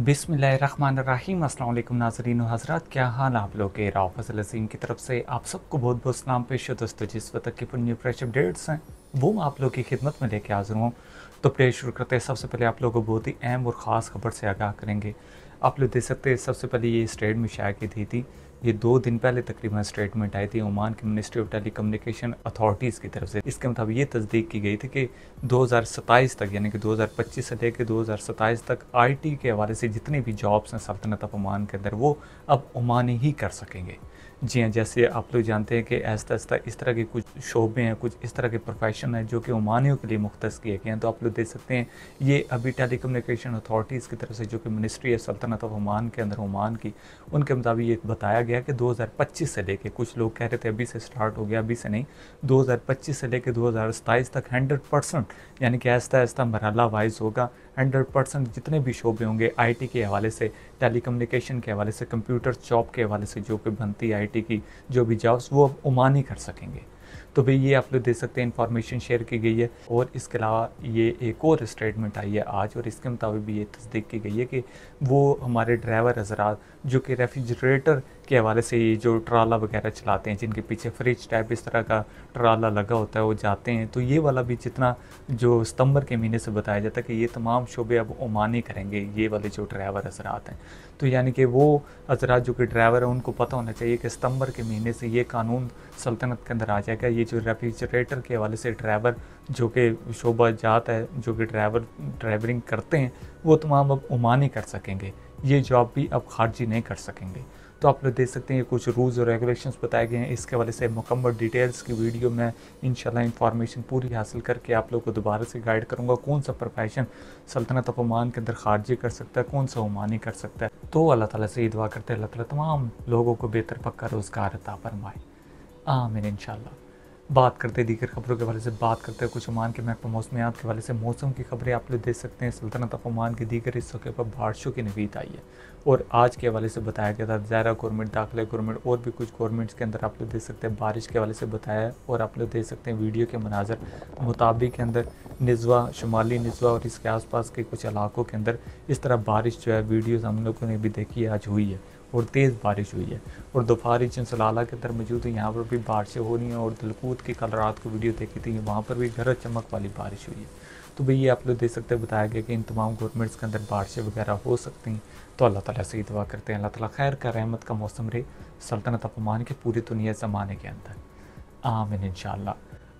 बिसमीम अल्लाम नाजरीन हज़रा क्या हाल आप लोग के राव फजल अजीम की तरफ से आप सबको बहुत बहुत सलाम पेश हो दोस्तों जिस वक्त की पुण्य फ्रेश अपडेट्स हैं वो मैं आप लोग की खिदमत में लेके हाजिर हूँ तो प्ले शुरू करते हैं सबसे पहले आप लोगों को बहुत ही अहम और ख़ास खबर से आगाह करेंगे आप लोग देख सकते हैं सबसे पहले ये स्टेट में शाया की थी थी ये दो दिन पहले तकरीबन स्टेटमेंट आई थी ओमान की ministry of telecommunication authorities की तरफ से इसके मुताबिक ये तस्दीक की गई थी कि दो तक यानी कि 2025 से लेकर 2027 तक आईटी के हवाले से जितनी भी जॉब्स हैं सल्तनत ओमान के अंदर वो अब ओमान ही कर सकेंगे जी हाँ जैसे आप लोग जानते हैं कि ऐसा ऐसा इस तरह के कुछ शोबे हैं कुछ इस तरह के प्रोफेशन हैं जो कि उमानियों के लिए मुख्त किए गए हैं तो आप लोग देख सकते हैं ये अभी टेली कम्युनिकेशन अथॉरिटीज़ की तरफ से जो कि मिनिस्ट्री है सल्तनत ऑफ ओमान के अंदर ओमान की उनके मुताबिक ये बताया गया कि दो हज़ार पच्चीस से लेकर कुछ लोग कह रहे थे अभी से स्टार्ट हो गया अभी से नहीं दो हज़ार पच्चीस से लेकर दो हज़ार सताईस तक हंड्रेड परसेंट यानी कि ऐसा आहिस्ता मरहला वाइज होगा हंड्रेड परसेंट जितने भी शोबे होंगे आईटी के हवाले से टेलीकम्युनिकेशन के हवाले से कंप्यूटर जॉब के हवाले से जो कि बनती है आई की जो भी जॉब्स वो अब उमान ही कर सकेंगे तो भाई ये आप लोग दे सकते हैं इन्फॉर्मेशन शेयर की गई है और इसके अलावा ये एक और स्टेटमेंट आई है आज और इसके मुताबिक भी ये तस्दीक की गई है कि वो हमारे ड्राइवर हजरात जो कि रेफ्रिजरेटर के हवाले से ये जो ट्राला वगैरह चलाते हैं जिनके पीछे फ्रिज टाइप इस तरह का ट्राला लगा होता है वो जाते हैं तो ये वाला भी जितना जो सितंबर के महीने से बताया जाता है कि ये तमाम शोबे अब ओमानी करेंगे ये वाले जो ड्राइवर हजरात हैं तो यानी कि वो हजरात जो कि ड्राइवर हैं उनको पता होना चाहिए कि सितंबर के महीने से ये कानून सल्तनत के अंदर आ जाएगा ये जो रेफ्रिजरेटर के हवाले से ड्राइवर जो कि शोबा जात है जो कि ड्राइवर ड्राइवरिंग करते हैं वो तमाम अब ओमानी कर सकेंगे ये जॉब भी अब खारजी नहीं कर सकेंगे तो आप लोग देख सकते हैं कुछ रूल्स और रेगुलेशंस बताए गए हैं इसके वाले से मुकम्मल डिटेल्स की वीडियो में इन इंफॉर्मेशन पूरी हासिल करके आप लोग को दोबारा से गाइड करूँगा कौन सा प्रोफेशन सल्तनत अपमान के अंदर खारजी कर सकता है कौन सा ओमानी कर सकता है तो अल्लाह ताला से दुआ करते हैं अल्लाह तमाम लोगों को बेहतर पक्का रोज़गार अता फरमाए आमिन इनशाला बात करते दीगर खबरों के हवाले से बात करते हैं कुछ ओमान के महकमा मौसमियात के हवाले से मौसम की खबरें आप लोग देख सकते हैं सल्तनत ऑफ ओमान के दीगर हिस्सों के ऊपर बारिशों की नवीद आई है और आज के हवाले से बताया गया था ज़ायरा गवर्नमेंट दाखिला गवर्नमेंट और भी कुछ गवर्नमेंट्स के अंदर आप लोग देख सकते हैं बारिश के हवाले से बताया है और आप लोग देख सकते हैं वीडियो के मनाजर मुताबिक के अंदर निजवा शुमाली निजवा और इसके आसपास के कुछ इलाकों के अंदर इस तरह बारिश जो है वीडियोज़ हम लोगों ने भी देखी आज हुई है और तेज़ बारिश हुई है और दोपहर चंसलाला के अंदर मौजूद यहाँ पर भी बारिशें हो रही हैं और दिलकूत की कल रात को वीडियो देखी थी वहाँ पर भी गरज चमक वाली बारिश हुई है तो भाई ये आप लोग देख सकते हैं बताया गया कि इन तमाम गवर्नमेंट्स के अंदर बारिशें वगैरह हो सकती हैं तो अल्लाह ताला से ही दुआ करते हैं अल्लाह ताला खैर का रहमत का मौसम रे सल्तनत अपमान के पूरी दुनिया ज़माने के अंदर आमिन इन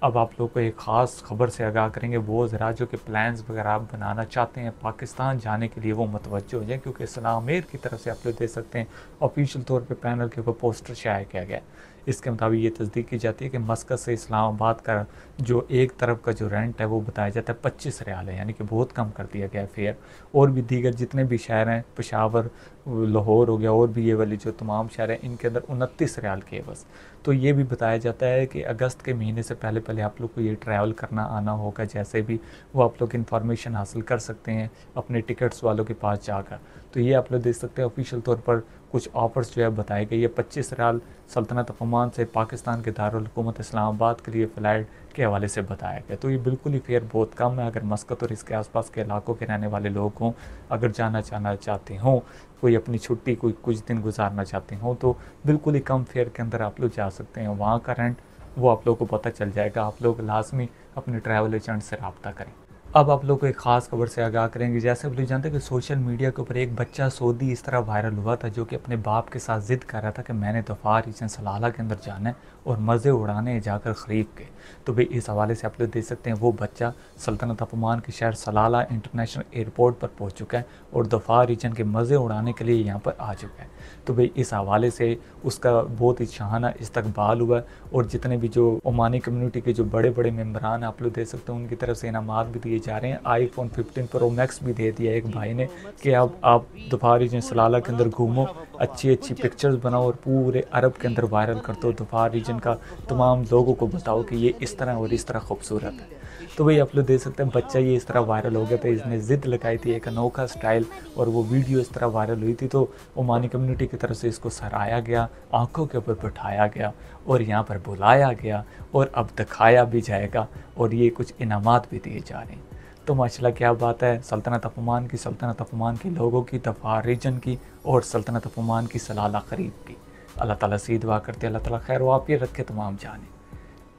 अब आप लोग को एक ख़ास खबर से आगाह करेंगे वो ज़रा जो कि प्लान्स वगैरह आप बनाना चाहते हैं पाकिस्तान जाने के लिए वो मतवजह हो जाए क्योंकि सलाह की तरफ से आप लोग दे सकते हैं ऑफिशियल तौर पर पैनल के ऊपर पोस्टर शाया किया गया इसके मुताबिक ये तस्दीक की जाती है कि मस्कत से इस्लामाबाद का जो एक तरफ का जो रेंट है वो बताया जाता है पच्चीस रियाल है यानी कि बहुत कम कर दिया गया फेयर और भी दीगर जितने भी शहर हैं पेशावर लाहौर हो गया और भी ये वाले जो तमाम शहर हैं इनके अंदर उनतीस रियाल के बस तो ये भी बताया जाता है कि अगस्त के महीने से पहले पहले आप लोग को ये ट्रैवल करना आना होगा जैसे भी वो आप लोग इन्फॉर्मेशन हासिल कर सकते हैं अपने टिकट्स वालों के पास जाकर तो ये आप लोग देख सकते हैं ऑफिशियल तौर पर कुछ ऑफर्स जो है बताए गए ये पच्चीस रियाल सल्तनत अफमान से पाकिस्तान के दारकूमत इस्लामाबाद के लिए फ्लाइट के हवाले से बताया गया तो ये बिल्कुल ही फेयर बहुत कम है अगर मस्कत और इसके आसपास के इलाकों के रहने वाले लोग हों अगर जाना चाहना चाहते हों कोई अपनी छुट्टी कोई कुछ दिन गुजारना चाहते हों तो बिल्कुल ही कम फेयर के अंदर आप लोग जा सकते हैं वहाँ का रेंट वो आप लोगों को पता चल जाएगा आप लोग लाजमी अपने ट्रैवल एजेंट से रबता करें अब आप लोग को एक ख़ास खबर से आगाह करेंगे जैसे आप लोग जानते हैं कि सोशल मीडिया के ऊपर एक बच्चा सोदी इस तरह वायरल हुआ था जो कि अपने बाप के साथ ज़िद कर रहा था कि मैंने दफ़ा तो रीजन सलाला के अंदर जाना है और मज़े उड़ाने जाकर खरीफ के तो भाई इस हवाले से आप लोग देख सकते हैं वो बच्चा सल्तनत अपमान के शहर सलाला इंटरनेशनल एयरपोर्ट पर पहुँच चुका है और दफ़ा रीजन के मज़े उड़ाने के लिए यहाँ पर आ चुका है तो भाई इस हवाले से उसका बहुत ही शहाना इस्तकबाल हुआ है और जितने भी जो ओमानी कम्यूनिटी के जो बड़े बड़े मम्बरान आप लोग देख सकते हैं उनकी तरफ से इनाम भी दिए जा रहे हैं आईफोन 15 प्रो मैक्स भी दे दिया एक भाई ने कि अब आप दोपहर रीजन सलाला के अंदर घूमो अच्छी अच्छी पिक्चर्स बनाओ और पूरे अरब के अंदर वायरल कर दो दोपहर रीजन का तमाम लोगों को बताओ कि ये इस तरह और इस तरह खूबसूरत है तो भाई आप लोग देख सकते हैं बच्चा ये इस तरह वायरल हो गया था इसने ज़िद लगाई थी एक अनोखा स्टाइल और वो वीडियो इस तरह वायरल हुई थी तो ओमानी कम्युनिटी की तरफ से इसको सराहाया गया आंखों के ऊपर बैठाया गया और यहाँ पर बुलाया गया और अब दिखाया भी जाएगा और ये कुछ इनामात भी दिए जा रहे हैं तो माशाल्लाह क्या बात है सल्तनत अफमान की सल्तनत अफमान के लोगों की दफ़ा रीजन की और सल्तनत अफमान की सलाला खरीब की अल्लाह ताला से दुआ करते अल्लाह ताला खैर ये रखे तमाम जाने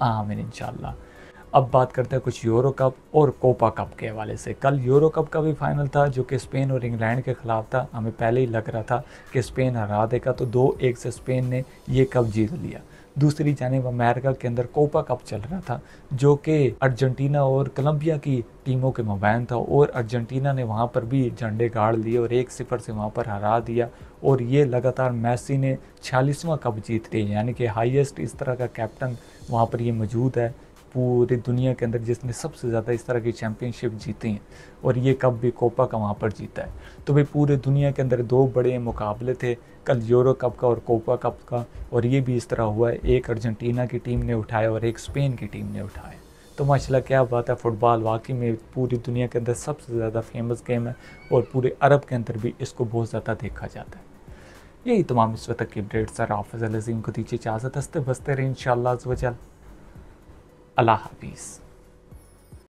आमिन इन अब बात करते हैं कुछ यूरो कप और कोपा कप के हवाले से कल यूरो कप का भी फाइनल था जो कि स्पेन और इंग्लैंड के ख़िलाफ़ था हमें पहले ही लग रहा था कि स्पेन हरा देगा तो दो एक से स्पेन ने ये कप जीत लिया दूसरी जानब अमेरिका के अंदर कोपा कप चल रहा था जो कि अर्जेंटीना और कोलंबिया की टीमों के मुबैन था और अर्जेंटीना ने वहाँ पर भी झंडे गाड़ लिए और एक सिफर से वहाँ पर हरा दिया और ये लगातार मैसी ने छियालीसवां कप जीत लिया यानी कि हाईएस्ट इस तरह का कैप्टन वहाँ पर ये मौजूद है पूरी दुनिया के अंदर जिसने सबसे ज़्यादा इस तरह की चैम्पियनशिप जीती हैं और ये कप भी कोपा का वहाँ पर जीता है तो भाई पूरे दुनिया के अंदर दो बड़े मुकाबले थे कल यूरो कप का और कोपा कप का और ये भी इस तरह हुआ है एक अर्जेंटीना की टीम ने उठाया और एक स्पेन की टीम ने उठाया तो माशाल्लाह क्या बात है फ़ुटबॉल वाकई में पूरी दुनिया के अंदर सबसे ज़्यादा फेमस गेम है और पूरे अरब के अंदर भी इसको बहुत ज़्यादा देखा जाता है यही तमाम इस वक्त की अपडेट सर हाफिज़ अलीम को दीजिए इजाज़त हंसते बसते रहे इन शाह वजल अल्लाह हाफिज़